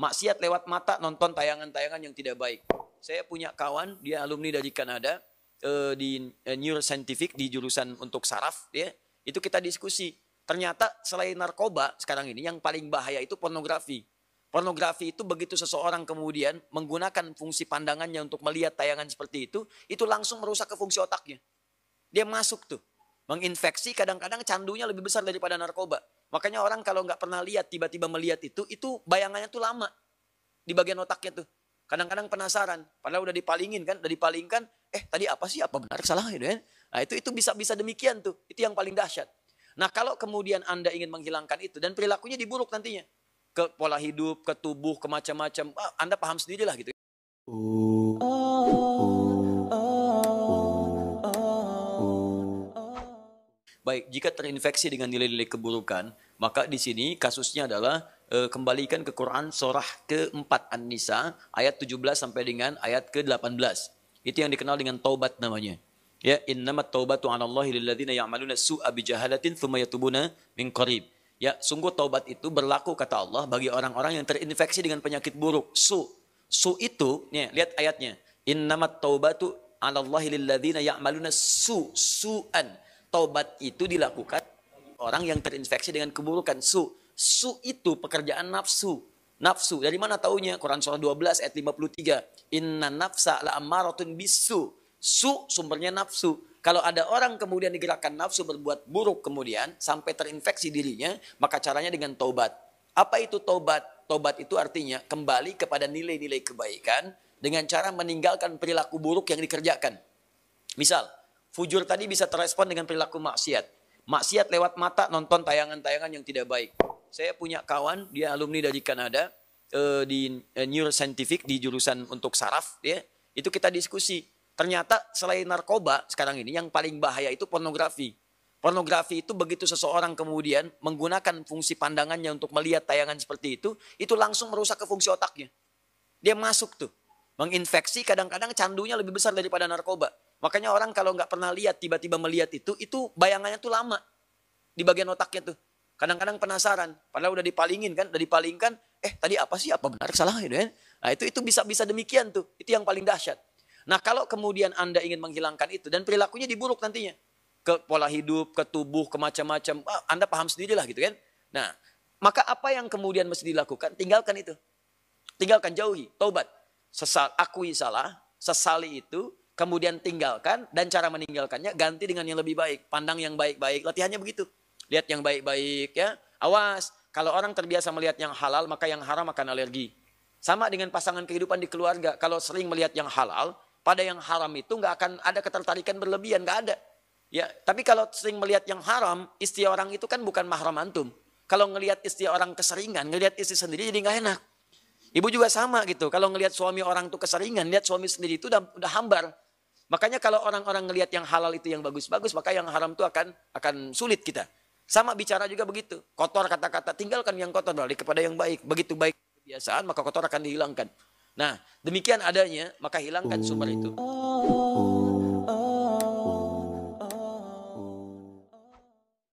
Maksiat lewat mata nonton tayangan-tayangan yang tidak baik. Saya punya kawan, dia alumni dari Kanada uh, di uh, neuroscientific di jurusan untuk saraf ya. Itu kita diskusi. Ternyata selain narkoba sekarang ini yang paling bahaya itu pornografi. Pornografi itu begitu seseorang kemudian menggunakan fungsi pandangannya untuk melihat tayangan seperti itu, itu langsung merusak ke fungsi otaknya. Dia masuk tuh, menginfeksi kadang-kadang candunya lebih besar daripada narkoba. Makanya orang kalau nggak pernah lihat, tiba-tiba melihat itu, itu bayangannya tuh lama di bagian otaknya tuh. Kadang-kadang penasaran, padahal udah dipalingin kan, udah dipalingkan, eh tadi apa sih, apa benar, salah gitu ya. Nah itu itu bisa-bisa demikian tuh, itu yang paling dahsyat. Nah kalau kemudian Anda ingin menghilangkan itu, dan perilakunya diburuk nantinya. Ke pola hidup, ke tubuh, ke macam-macam, ah, Anda paham sendirilah gitu jika terinfeksi dengan nilai-nilai keburukan, maka di sini kasusnya adalah e, kembalikan ke Quran surah keempat An-Nisa ayat 17 sampai dengan ayat ke-18. Itu yang dikenal dengan taubat namanya. Ya, innamat taubatu 'alallahi lilladzina ya'maluna su'a jahalatin tsumma yatubuna min qarib. Ya, sungguh taubat itu berlaku kata Allah bagi orang-orang yang terinfeksi dengan penyakit buruk, su. Su itu, nih, lihat ayatnya. Innamat taubatu 'alallahi lilladzina ya'maluna su su'an Tobat itu dilakukan orang yang terinfeksi dengan keburukan. Su. Su itu pekerjaan nafsu. Nafsu. Dari mana taunya? Quran surah 12 ayat 53. Inna nafsa la amaratun bisu. Su sumbernya nafsu. Kalau ada orang kemudian digerakkan nafsu berbuat buruk kemudian sampai terinfeksi dirinya, maka caranya dengan taubat. Apa itu taubat? Taubat itu artinya kembali kepada nilai-nilai kebaikan dengan cara meninggalkan perilaku buruk yang dikerjakan. Misal, Fujur tadi bisa terespon dengan perilaku maksiat. Maksiat lewat mata nonton tayangan-tayangan yang tidak baik. Saya punya kawan, dia alumni dari Kanada uh, di uh, eh, neuroscientific di jurusan untuk saraf ya. Itu kita diskusi. Ternyata selain narkoba sekarang ini yang paling bahaya itu pornografi. Pornografi itu begitu seseorang kemudian menggunakan fungsi pandangannya untuk melihat tayangan seperti itu, itu langsung merusak ke fungsi otaknya. Dia masuk tuh, menginfeksi kadang-kadang candunya lebih besar daripada narkoba. Makanya orang kalau nggak pernah lihat, tiba-tiba melihat itu, itu bayangannya tuh lama di bagian otaknya tuh. Kadang-kadang penasaran, padahal udah dipalingin kan, udah dipalingkan, eh tadi apa sih, apa benar, salah gitu kan. Nah itu itu bisa-bisa demikian tuh, itu yang paling dahsyat. Nah kalau kemudian Anda ingin menghilangkan itu, dan perilakunya diburuk nantinya. Ke pola hidup, ke tubuh, ke macam-macam, ah, Anda paham sendiri lah gitu kan. Nah, maka apa yang kemudian mesti dilakukan, tinggalkan itu. Tinggalkan, jauhi, taubat. Sesal, akui salah, sesali itu, kemudian tinggalkan dan cara meninggalkannya ganti dengan yang lebih baik. Pandang yang baik-baik, latihannya begitu. Lihat yang baik-baik ya. Awas, kalau orang terbiasa melihat yang halal maka yang haram akan alergi. Sama dengan pasangan kehidupan di keluarga, kalau sering melihat yang halal, pada yang haram itu nggak akan ada ketertarikan berlebihan, nggak ada. Ya, tapi kalau sering melihat yang haram, istri orang itu kan bukan mahram antum. Kalau ngelihat istri orang keseringan, ngelihat istri sendiri jadi nggak enak. Ibu juga sama gitu. Kalau ngelihat suami orang tuh keseringan, lihat suami sendiri itu udah, udah hambar. Makanya kalau orang-orang ngelihat yang halal itu yang bagus-bagus, maka yang haram itu akan akan sulit kita. Sama bicara juga begitu. Kotor kata-kata, tinggalkan yang kotor balik kepada yang baik. Begitu baik kebiasaan, maka kotor akan dihilangkan. Nah, demikian adanya, maka hilangkan sumber itu. Oh.